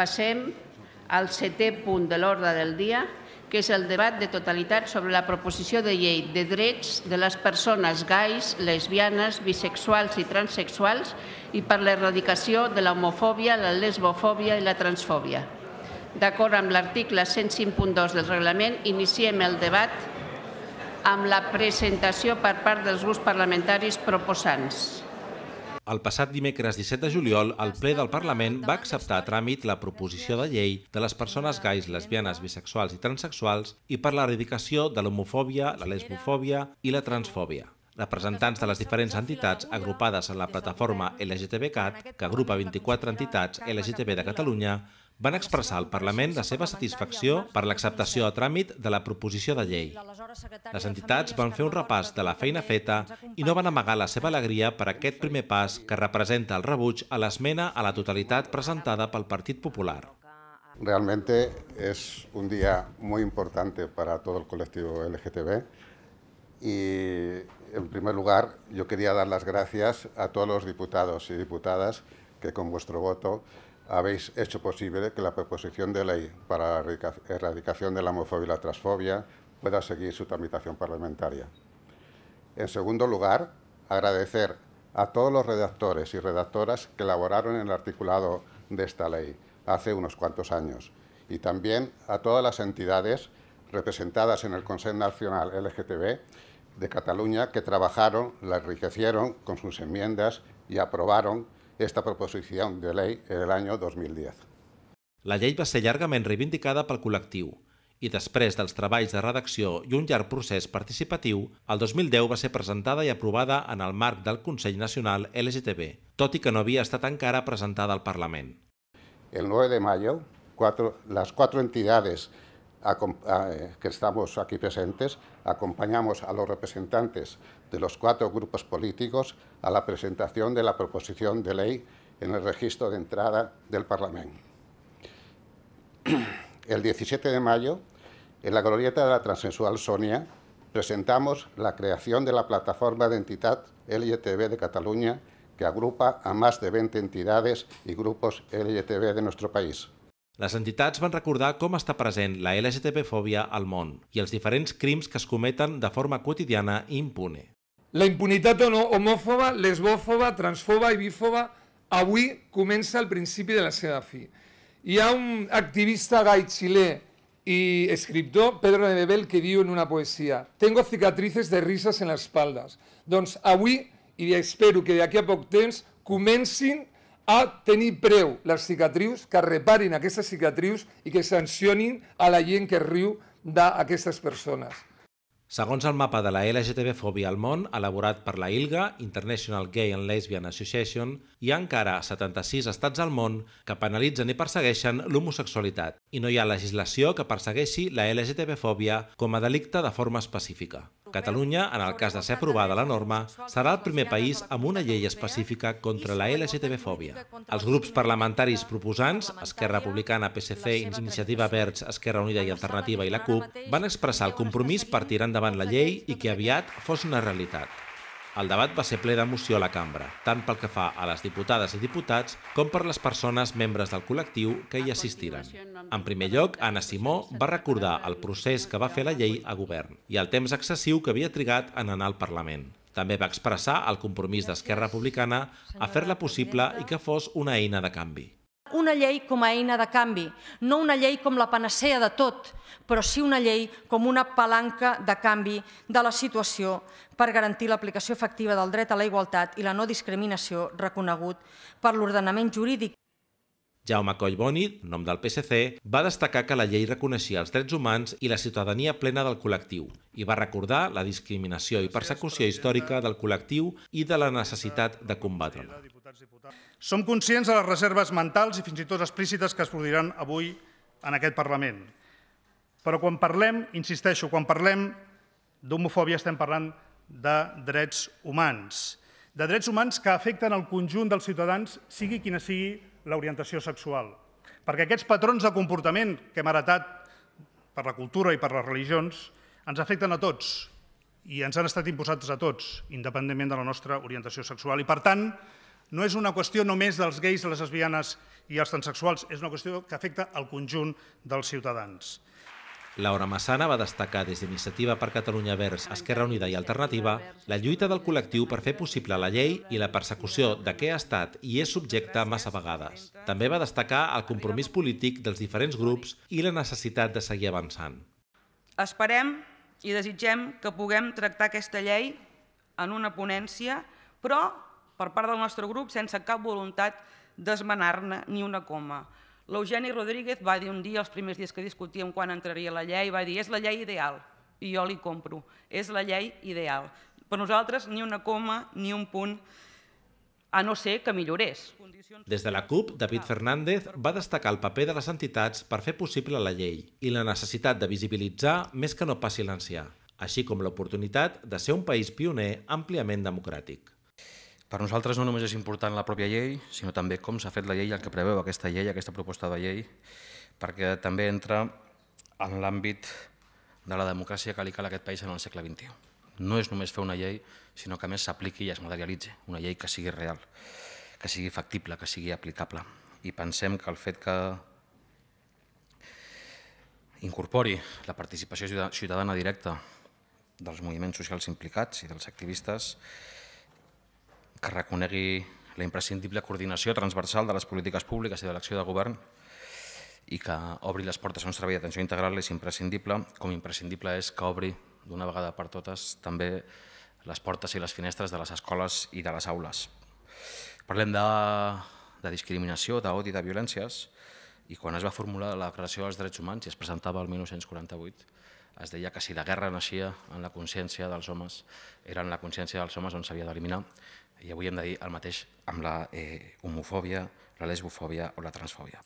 passem al setè punt de l'ordre del dia, que és el debat de totalitat sobre la proposició de llei de drets de les persones gais, lesbianes, bisexuals i transexuals i per l'erradicació de l'homofòbia, la lesbofòbia i la transfòbia. D'acord amb l'article 105.2 del reglament, iniciem el debat amb la presentació per part dels grups parlamentaris proposants. El passat dimecres 17 de juliol, el ple del Parlament va acceptar a tràmit la proposició de llei de les persones gais, lesbianes, bisexuals i transexuals i per l'eradicació de l'homofòbia, la lesbofòbia i la transfòbia. Representants de les diferents entitats agrupades en la plataforma LGTBCAT, que agrupa 24 entitats LGTB de Catalunya, van expressar al Parlament la seva satisfacció per l'acceptació a tràmit de la proposició de llei. Les entitats van fer un repàs de la feina feta i no van amagar la seva alegria per aquest primer pas que representa el rebuig a l'esmena a la totalitat presentada pel Partit Popular. Realmente es un día muy importante para todo el colectivo LGTB Y en primer lugar, yo quería dar las gracias a todos los diputados y diputadas que con vuestro voto habéis hecho posible que la proposición de ley para la erradicación de la homofobia y la transfobia pueda seguir su tramitación parlamentaria. En segundo lugar, agradecer a todos los redactores y redactoras que elaboraron el articulado de esta ley hace unos cuantos años y también a todas las entidades representadas en el Consejo Nacional LGTB de Cataluña que trabajaron, la enriquecieron con sus enmiendas y aprobaron esta proposición de ley en el año 2010. La llei va ser llargament reivindicada pel col·lectiu i després dels treballs de redacció i un llarg procés participatiu, el 2010 va ser presentada i aprovada en el marc del Consell Nacional LGTB, tot i que no havia estat encara presentada al Parlament. El 9 de maio, cuatro, las cuatro entidades Eh, que estamos aquí presentes, acompañamos a los representantes de los cuatro grupos políticos a la presentación de la proposición de ley en el registro de entrada del Parlamento. El 17 de mayo, en la glorieta de la transensual Sonia, presentamos la creación de la plataforma de entidad LGTB de Cataluña que agrupa a más de 20 entidades y grupos LGTB de nuestro país. Les entitats van recordar com està present la LGTB-fòbia al món i els diferents crims que es cometen de forma quotidiana i impune. La impunitat o no homòfoba, lesbòfoba, transfoba i bífoba avui comença al principi de la seva fi. Hi ha un activista gai xilè i escriptor Pedro de Bebel que diu en una poesia «Tengo cicatrices de risas en las espaldas». Doncs avui, i espero que d'aquí a poc temps, comencin a tenir preu les cicatrius, que reparin aquestes cicatrius i que sancionin a la gent que riu d'aquestes persones. Segons el mapa de la LGTB-fòbia al món, elaborat per la ILGA, International Gay and Lesbian Association, hi ha encara 76 estats al món que penalitzen i persegueixen l'homosexualitat, i no hi ha legislació que persegueixi la LGTB-fòbia com a delicte de forma específica. Catalunya, en el cas de ser aprovada la norma, serà el primer país amb una llei específica contra la LGTB-fòbia. Els grups parlamentaris proposants, Esquerra Republicana, PSC, Iniciativa Verds, Esquerra Unida i Alternativa i la CUP, van expressar el compromís per tirar endavant la llei i que aviat fos una realitat. El debat va ser ple d'emoció a la cambra, tant pel que fa a les diputades i diputats com per les persones membres del col·lectiu que hi assistiren. En primer lloc, Anna Simó va recordar el procés que va fer la llei a govern i el temps excessiu que havia trigat en anar al Parlament. També va expressar el compromís d'Esquerra Republicana a fer-la possible i que fos una eina de canvi una llei com a eina de canvi, no una llei com la panacea de tot, però sí una llei com una palanca de canvi de la situació per garantir l'aplicació efectiva del dret a la igualtat i la no discriminació reconegut per l'ordenament jurídic. Jaume Collboni, nom del PSC, va destacar que la llei reconeixia els drets humans i la ciutadania plena del col·lectiu i va recordar la discriminació i persecució històrica del col·lectiu i de la necessitat de combatre-la diputats i Som conscients de les reserves mentals i fins i tot explícites que es produiran avui en aquest Parlament. Però quan parlem, insisteixo, quan parlem d'homofòbia estem parlant de drets humans. De drets humans que afecten el conjunt dels ciutadans, sigui quina sigui l'orientació sexual. Perquè aquests patrons de comportament que hem heretat per la cultura i per les religions ens afecten a tots i ens han estat imposats a tots, independentment de la nostra orientació sexual. I, per tant, no és una qüestió només dels gais, les lesbianes i els transexuals, és una qüestió que afecta el conjunt dels ciutadans. Laura Massana va destacar des d'Iniciativa per Catalunya Verds, Esquerra Unida i Alternativa la lluita del col·lectiu per fer possible la llei i la persecució de què ha estat i és subjecte massa vegades. També va destacar el compromís polític dels diferents grups i la necessitat de seguir avançant. Esperem i desitgem que puguem tractar aquesta llei en una ponència, però per part del nostre grup sense cap voluntat d'esmenar-ne ni una coma. L'Eugeni Rodríguez va dir un dia, els primers dies que discutíem quan entraria la llei, va dir és la llei ideal, i jo li compro, és la llei ideal. Per nosaltres ni una coma ni un punt a no ser que millorés. Des de la CUP, David Fernández va destacar el paper de les entitats per fer possible la llei i la necessitat de visibilitzar més que no pas silenciar, així com l'oportunitat de ser un país pioner àmpliament democràtic. Per nosaltres no només és important la pròpia llei, sinó també com s'ha fet la llei, el que preveu aquesta llei, aquesta proposta de llei, perquè també entra en l'àmbit de la democràcia que li cal a aquest país en el segle XXI. No és només fer una llei, sinó que més s'apliqui i es materialitzi, una llei que sigui real, que sigui factible, que sigui aplicable. I pensem que el fet que incorpori la participació ciutadana directa dels moviments socials implicats i dels activistes que reconegui la imprescindible coordinació transversal de les polítiques públiques i de l'acció de govern i que obri les portes a un servei d'atenció integral és imprescindible, com imprescindible és que obri d'una vegada per totes també les portes i les finestres de les escoles i de les aules. Parlem de, de discriminació, d'odi, de violències, i quan es va formular la Declaració dels Drets Humans i es presentava el 1948, es deia que si la guerra naixia en la consciència dels homes, era en la consciència dels homes on s'havia d'eliminar, i avui hem de dir el mateix amb la eh, homofòbia, la lesbofòbia o la transfòbia.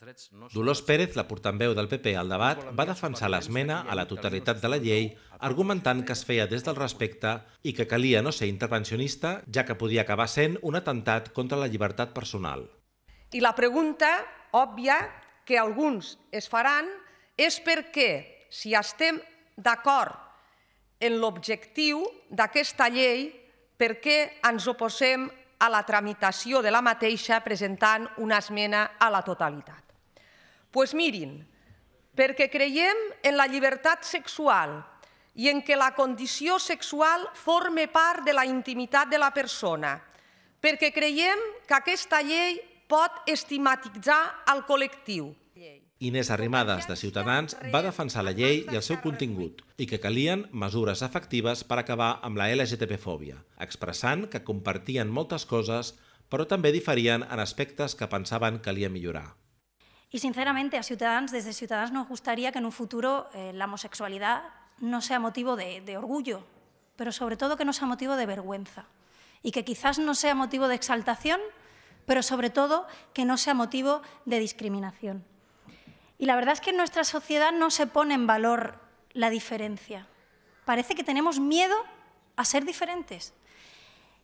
Dolors Pérez, la portaveu del PP al debat, va defensar l'esmena a la totalitat de la llei, argumentant que es feia des del respecte i que calia no ser intervencionista, ja que podia acabar sent un atemptat contra la llibertat personal. I la pregunta òbvia que alguns es faran és per què, si estem d'acord en l'objectiu d'aquesta llei, per què ens oposem a la tramitació de la mateixa presentant una esmena a la totalitat. Doncs pues mirin, perquè creiem en la llibertat sexual i en que la condició sexual forme part de la intimitat de la persona, perquè creiem que aquesta llei pot estigmatitzar el col·lectiu, Inés Arrimadas, de Ciutadans, va defensar la llei i el seu contingut i que calien mesures efectives per acabar amb la LGTB-fòbia, expressant que compartien moltes coses però també diferien en aspectes que pensaven calia millorar. Y sinceramente a Ciudadanos, desde Ciudadanos nos gustaría que en un futuro eh, la homosexualidad no sea motivo de, de orgullo, pero sobre todo que no sea motivo de vergüenza y que quizás no sea motivo de exaltación, pero sobre todo que no sea motivo de discriminación. Y la verdad es que en nuestra sociedad no se pone en valor la diferencia. Parece que tenemos miedo a ser diferentes.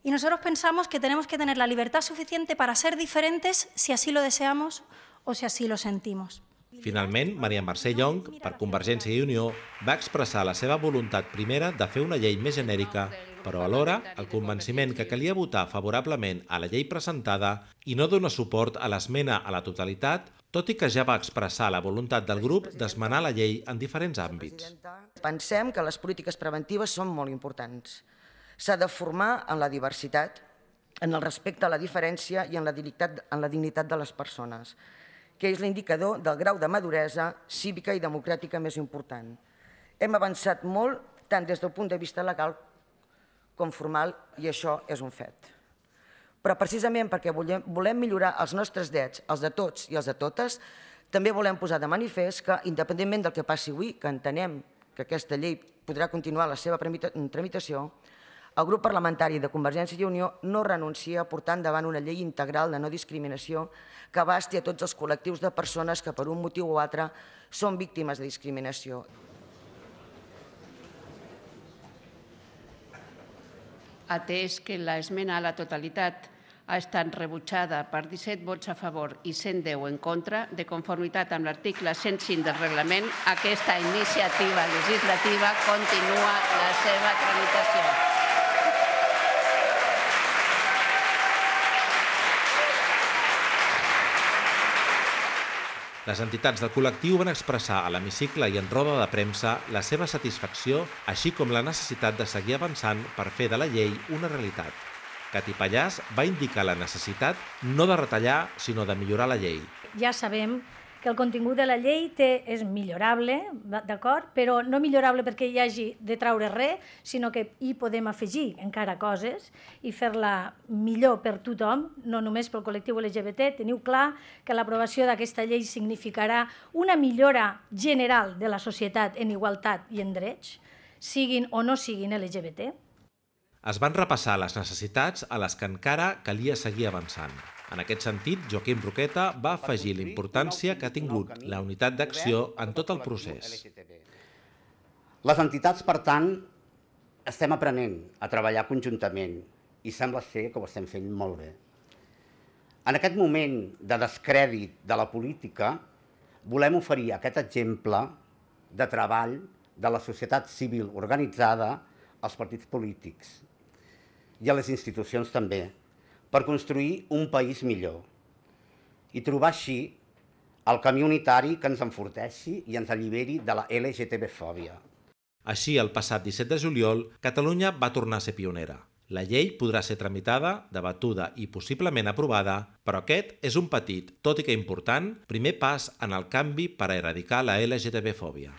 Y nosotros pensamos que tenemos que tener la libertad suficiente para ser diferentes si así lo deseamos o si así lo sentimos. Finalment, Maria Mercè Llong, per Convergència i Unió, va expressar la seva voluntat primera de fer una llei més genèrica, però alhora el convenciment que calia votar favorablement a la llei presentada i no donar suport a l'esmena a la totalitat tot i que ja va expressar la voluntat del grup d'esmenar la llei en diferents àmbits. Pensem que les polítiques preventives són molt importants. S'ha de formar en la diversitat, en el respecte a la diferència i en la dignitat, en la dignitat de les persones, que és l'indicador del grau de maduresa cívica i democràtica més important. Hem avançat molt, tant des del punt de vista legal com formal, i això és un fet però precisament perquè volem, volem millorar els nostres drets, els de tots i els de totes, també volem posar de manifest que, independentment del que passi avui, que entenem que aquesta llei podrà continuar la seva tramitació, el grup parlamentari de Convergència i Unió no renuncia a portar endavant una llei integral de no discriminació que abasti a tots els col·lectius de persones que per un motiu o altre són víctimes de discriminació. atès que la esmena a la totalitat ha estat rebutjada per 17 vots a favor i 110 en contra, de conformitat amb l'article 105 del reglament, aquesta iniciativa legislativa continua la seva tramitació. Les entitats del col·lectiu van expressar a l'hemicicle i en roda de premsa la seva satisfacció, així com la necessitat de seguir avançant per fer de la llei una realitat. Cati Pallàs va indicar la necessitat no de retallar, sinó de millorar la llei. Ja sabem que el contingut de la llei té, és millorable, d'acord, però no millorable perquè hi hagi de traure res, sinó que hi podem afegir encara coses i fer-la millor per tothom, no només pel col·lectiu LGBT. Teniu clar que l'aprovació d'aquesta llei significarà una millora general de la societat en igualtat i en drets, siguin o no siguin LGBT. Es van repassar les necessitats a les que encara calia seguir avançant. En aquest sentit, Joaquim Roqueta va afegir la importància que ha tingut la unitat d'acció en tot el procés. Les entitats, per tant, estem aprenent a treballar conjuntament i sembla ser que ho estem fent molt bé. En aquest moment de descrèdit de la política, volem oferir aquest exemple de treball de la societat civil organitzada als partits polítics i a les institucions també, per construir un país millor i trobar així el camí unitari que ens enforteixi i ens alliberi de la LGTB-fòbia. Així, el passat 17 de juliol, Catalunya va tornar a ser pionera. La llei podrà ser tramitada, debatuda i possiblement aprovada, però aquest és un petit, tot i que important, primer pas en el canvi per a erradicar la LGTB-fòbia.